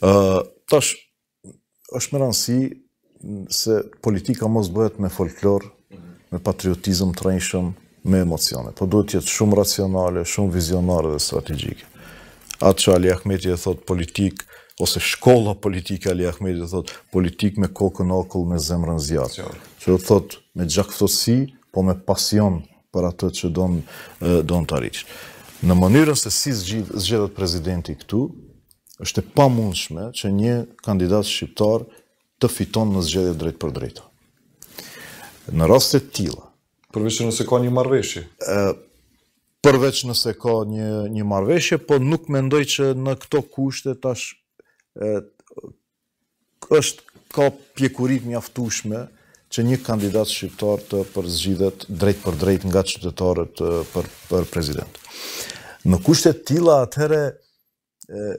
tash, është më rëndësi se politika mos bëhet me folklor, mhm. me patriotizm të me emocione, po duhet jetë shumë racionale, shumë vizionare dhe strategjike. Atë që Ali Ahmeti e thot politik, ose shkolla politike Ali Ahmeti e thot politik me kokën okull me zemrën zjatë, Që do thot me gjakftosi, po me pasion për atë që donë don të arishtë. Në mënyrën se si zgjith, zgjithet prezidenti këtu, është e pa mundshme që një kandidat shqiptar të fiton në zgjedhje drejt për drejta. Në rastet tila... Përveç nëse ka një marveshje? Përveç nëse ka një, një marveshje, po nuk mendoj që në këto kushte tash është ka pjekurit mjaftushme që një kandidat shqiptar të përzgjidhet drejt për drejt nga qytetarët për, për prezident. Në kushtet tila atëhere,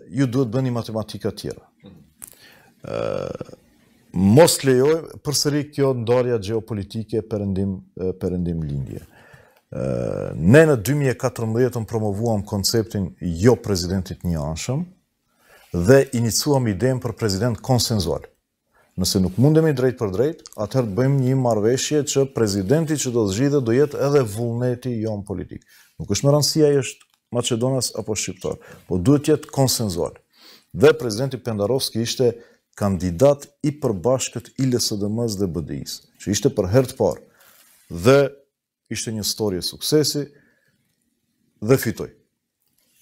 ju duhet bëni matematika tjera. Uh, mos lejoj përsëri kjo ndarja geopolitike perëndim perëndim lindje. ne në 2014 promovuam konceptin jo presidentit një anshëm dhe iniciuam idem për president konsenzual. Nëse nuk mundemi drejt për drejt, atëherë bëjmë një marrëveshje që presidenti që do të zgjidhet do jetë edhe vullneti jon politik. Nuk është më rëndësia është Macedonas apo Shqiptar. Po duhet jetë konsenzual. Dhe prezidenti Pendarovski ishte kandidat i përbashkët i LSDM-s dhe BDI-s, që ishte për herë të parë. Dhe ishte një histori e suksesi dhe fitoi.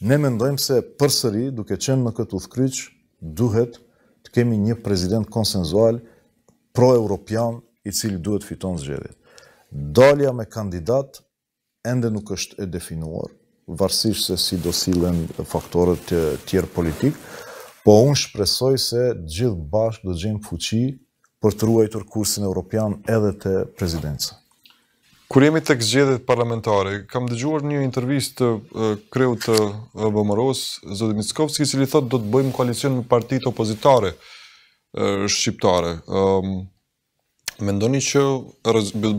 Ne mendojmë se përsëri, duke qenë në këtë udhkryq, duhet të kemi një prezident konsenzual pro-europian i cili duhet fiton zgjedhjet. Dalja me kandidat ende nuk është e definuar, varsisht se si do silen faktorët të tjerë politikë, po unë shpresoj se gjithë bashkë do gjenë fuqi për të ruajtur kursin europian edhe të prezidenca. Kur jemi të këzgjedit parlamentare, kam dëgjuar një intervjist të kreu të bëmëros, Zodë Mitskovski, që li thotë do të bëjmë koalicion me partit opozitare shqiptare. Ehm, mendoni që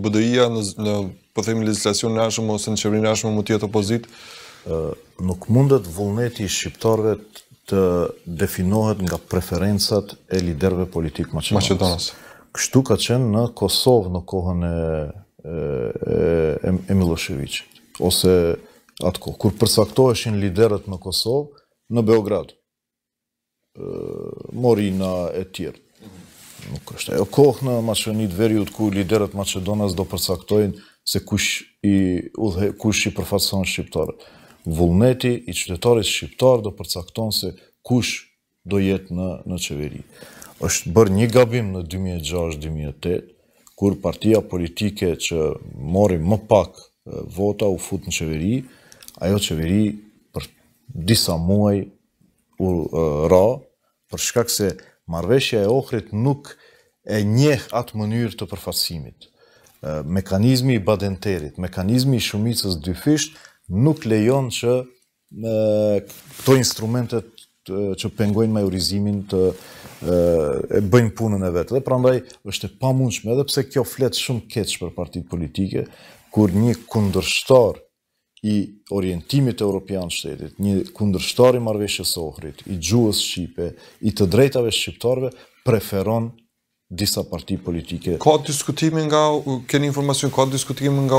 bëdëjia në, në po legislacion në ashëm ose në qëvrin në ashëm më tjetë opozit, nuk mundet vullneti i shqiptarëve të definohet nga preferensat e liderve politikë maqedonës. Kështu ka qenë në Kosovë në kohën e e ose atë kohë. Kur përsaktoheshin liderët në Kosovë, në Beograd, Morina e tjerë. Nuk është e o kohë në maqenit verjut ku liderët maqedonës do përsaktojnë se kush i përfatëson shqiptarët vullneti i qytetarit shqiptar do përcakton se kush do jetë në, në qeveri. është bërë një gabim në 2006-2008, kur partia politike që mori më pak vota u fut në qeveri, ajo qeveri për disa muaj u ra, për shkak se marveshja e ohrit nuk e njeh atë mënyrë të përfasimit. Mekanizmi i badenterit, mekanizmi i shumicës dyfisht, nuk lejon që këto instrumentet që pengojnë majorizimin të bëjnë punën e vetë. Dhe prandaj është e pamundshme edhe pse kjo flet shumë keq për partitë politike kur një kundërshtar i orientimit e Europian shtetit, një kundërshtar i marveshës ohrit, i gjuës Shqipe, i të drejtave shqiptarve, preferon disa parti politike. Ka diskutimin nga, keni informacion, ka diskutimin nga